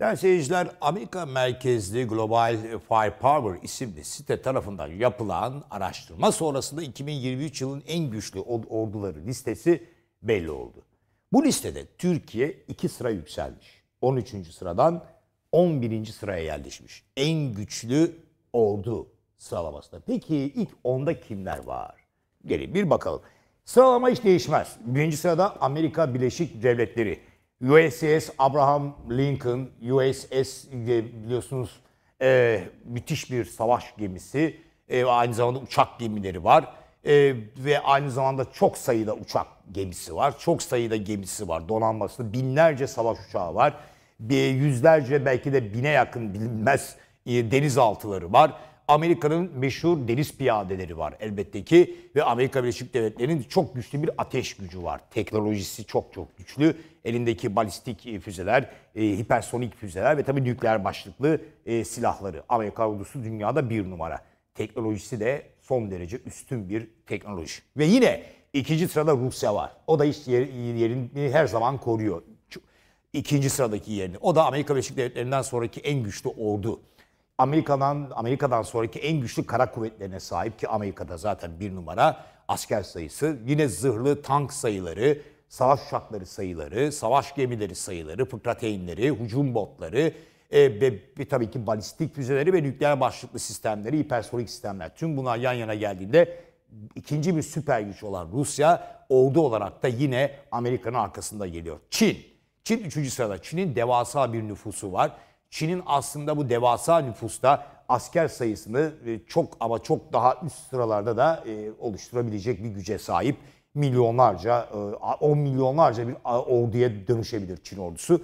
Değerli seyirciler, Amerika merkezli Global Firepower isimli site tarafından yapılan araştırma sonrasında 2023 yılın en güçlü orduları listesi belli oldu. Bu listede Türkiye iki sıra yükselmiş. 13. sıradan 11. sıraya yerleşmiş. En güçlü ordu sıralamasında. Peki ilk 10'da kimler var? Gelin bir bakalım. Sıralama hiç değişmez. Birinci sırada Amerika Birleşik Devletleri. USS Abraham Lincoln, USS biliyorsunuz e, müthiş bir savaş gemisi. E, aynı zamanda uçak gemileri var. E, ve aynı zamanda çok sayıda uçak gemisi var. Çok sayıda gemisi var. Donanmasında binlerce savaş uçağı var. Bir yüzlerce belki de bine yakın bilinmez e, denizaltıları var. Amerika'nın meşhur deniz piyadeleri var elbette ki ve Amerika Birleşik Devletleri'nin çok güçlü bir ateş gücü var. Teknolojisi çok çok güçlü. Elindeki balistik e, füzeler, e, hipersonik füzeler ve tabii nükleer başlıklı e, silahları. Amerika ordusu dünyada bir numara. Teknolojisi de son derece üstün bir teknoloji. Ve yine ikinci sırada Rusya var. O da hiç yer, yerini her zaman koruyor. İkinci sıradaki yerini. O da Amerika Birleşik Devletleri'nden sonraki en güçlü ordu. Amerika'dan Amerika'dan sonraki en güçlü kara kuvvetlerine sahip ki Amerika'da zaten bir numara asker sayısı. Yine zırhlı tank sayıları, savaş uçakları sayıları, savaş gemileri sayıları, fıkrateynleri, hücum botları e, ve, ve tabii ki balistik füzeleri ve nükleer başlıklı sistemleri, hipersonik sistemler. Tüm bunlar yan yana geldiğinde ikinci bir süper güç olan Rusya ordu olarak da yine Amerika'nın arkasında geliyor. Çin. Çin üçüncü sırada. Çin'in devasa bir nüfusu var. Çin'in aslında bu devasa nüfusta asker sayısını e, çok ama çok daha üst sıralarda da e, oluşturabilecek bir güce sahip. Milyonlarca, e, on milyonlarca bir orduya dönüşebilir Çin ordusu.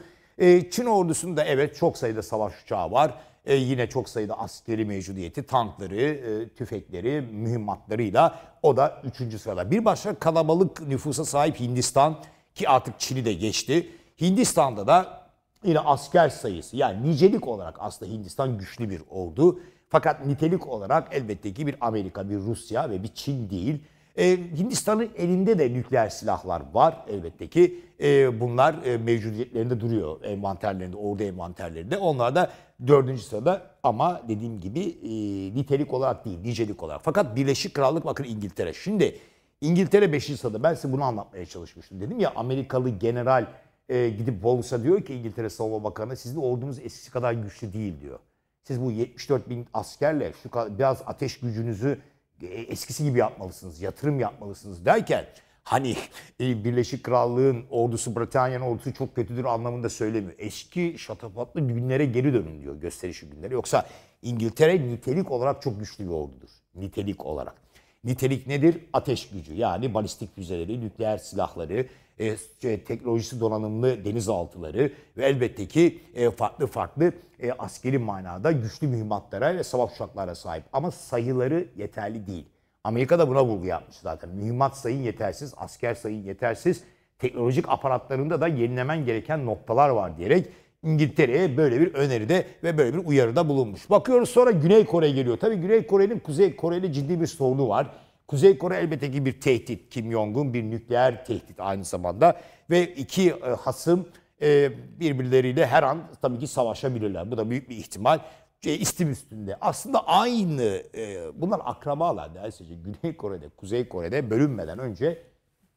Çin ordusunda evet çok sayıda savaş uçağı var. E, yine çok sayıda askeri mevcudiyeti, tankları, e, tüfekleri, mühimmatlarıyla o da üçüncü sırada. Bir başka kalabalık nüfusa sahip Hindistan ki artık Çin'i de geçti. Hindistan'da da Yine asker sayısı yani nicelik olarak aslında Hindistan güçlü bir ordu. Fakat nitelik olarak elbette ki bir Amerika, bir Rusya ve bir Çin değil. ee, Hindistan'ın elinde de nükleer silahlar var elbette ki. E, bunlar e, mevcudiyetlerinde duruyor envanterlerinde, ordu envanterlerinde. Onlar da dördüncü sırada ama dediğim gibi e, nitelik olarak değil, nicelik olarak. Fakat Birleşik Krallık bakın İngiltere. Şimdi İngiltere beşinci sırada ben size bunu anlatmaya çalışmıştım. Dedim ya Amerikalı general e, gidip Wallace'a diyor ki İngiltere Savunma Bakanı sizin ordunuz eskisi kadar güçlü değil diyor. Siz bu 74 bin askerle şu biraz ateş gücünüzü e, eskisi gibi yapmalısınız, yatırım yapmalısınız derken hani e, Birleşik Krallığın ordusu, Britanya'nın ordusu çok kötüdür anlamında söylemiyor. Eski şatafatlı günlere geri dönün diyor gösterişi günlere. Yoksa İngiltere nitelik olarak çok güçlü bir ordudur. Nitelik olarak. Nitelik nedir? Ateş gücü yani balistik füzeleri, nükleer silahları, e, şey, teknolojisi donanımlı denizaltıları ve elbette ki e, farklı farklı e, askeri manada güçlü mühimmatlara ve savaş uçaklara sahip. Ama sayıları yeterli değil. Amerika da buna vurgu yapmış zaten. Mühimmat sayın yetersiz, asker sayın yetersiz, teknolojik aparatlarında da yenilemen gereken noktalar var diyerek İngiltere'ye böyle bir öneride ve böyle bir uyarıda bulunmuş. Bakıyoruz sonra Güney Kore geliyor. Tabii Güney Kore'nin Kuzey Kore'li ciddi bir sorunu var. Kuzey Kore elbette ki bir tehdit. Kim Jong-un bir nükleer tehdit aynı zamanda. Ve iki e, hasım e, birbirleriyle her an tabii ki savaşabilirler. Bu da büyük bir ihtimal. E, istim üstünde. Aslında aynı, e, bunlar akrabalar. Neredeyse Güney Kore'de, Kuzey Kore'de bölünmeden önce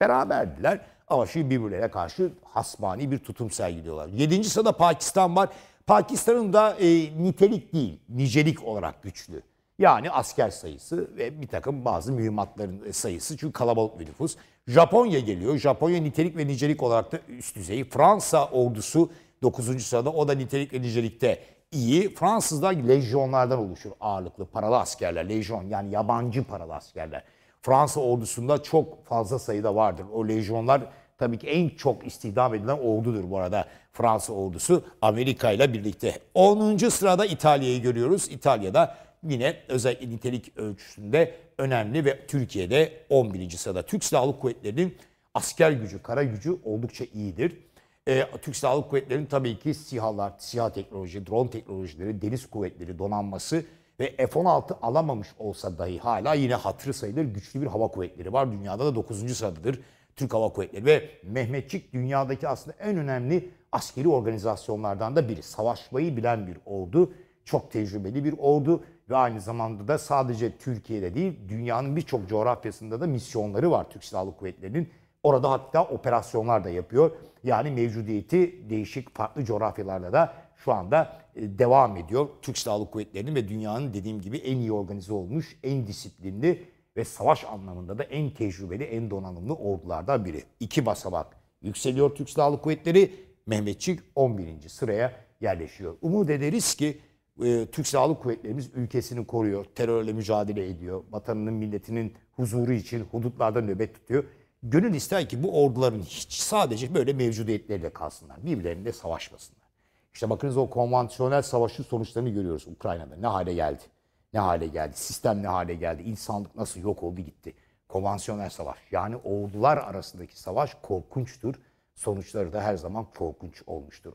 Beraberdiler ama şimdi birbirlerine karşı hasmani bir tutum sergiliyorlar. Yedinci sırada Pakistan var. Pakistan'ın da e, nitelik değil, nicelik olarak güçlü. Yani asker sayısı ve bir takım bazı mühimmatların e, sayısı çünkü kalabalık bir nüfus. Japonya geliyor. Japonya nitelik ve nicelik olarak da üst düzey. Fransa ordusu 9. sırada o da nitelik ve nicelikte iyi. Fransızlar lejyonlardan oluşur ağırlıklı paralı askerler. Lejyon yani yabancı paralı askerler. Fransa ordusunda çok fazla sayıda vardır. O lejyonlar tabii ki en çok istihdam edilen ordudur bu arada Fransa ordusu Amerika ile birlikte. 10. sırada İtalya'yı görüyoruz. İtalya'da yine özel nitelik ölçüsünde önemli ve Türkiye'de 11. sırada. Türk Silahlı Kuvvetleri'nin asker gücü, kara gücü oldukça iyidir. E, Türk Silahlı Kuvvetleri'nin tabii ki SİHA'lar, SİHA teknoloji, drone teknolojileri, deniz kuvvetleri donanması ve F-16 alamamış olsa dahi hala yine hatırı sayılır güçlü bir hava kuvvetleri var. Dünyada da 9. sıradadır Türk Hava Kuvvetleri ve Mehmetçik dünyadaki aslında en önemli askeri organizasyonlardan da biri. Savaşmayı bilen bir ordu, çok tecrübeli bir ordu ve aynı zamanda da sadece Türkiye'de değil dünyanın birçok coğrafyasında da misyonları var Türk Silahlı Kuvvetleri'nin Orada hatta operasyonlar da yapıyor. Yani mevcudiyeti değişik farklı coğrafyalarda da şu anda e, devam ediyor. Türk Silahlı Kuvvetleri'nin ve dünyanın dediğim gibi en iyi organize olmuş, en disiplinli ve savaş anlamında da en tecrübeli, en donanımlı ordulardan biri. İki basamak yükseliyor Türk Silahlı Kuvvetleri. Mehmetçik 11. sıraya yerleşiyor. Umut ederiz ki e, Türk Silahlı Kuvvetlerimiz ülkesini koruyor, terörle mücadele ediyor, vatanının, milletinin huzuru için hudutlarda nöbet tutuyor gönül ister ki bu orduların hiç sadece böyle mevcudiyetleri de kalsınlar. Birbirlerinde savaşmasınlar. İşte bakınız o konvansiyonel savaşın sonuçlarını görüyoruz Ukrayna'da. Ne hale geldi? Ne hale geldi? Sistem ne hale geldi? İnsanlık nasıl yok oldu gitti? Konvansiyonel savaş. Yani ordular arasındaki savaş korkunçtur. Sonuçları da her zaman korkunç olmuştur.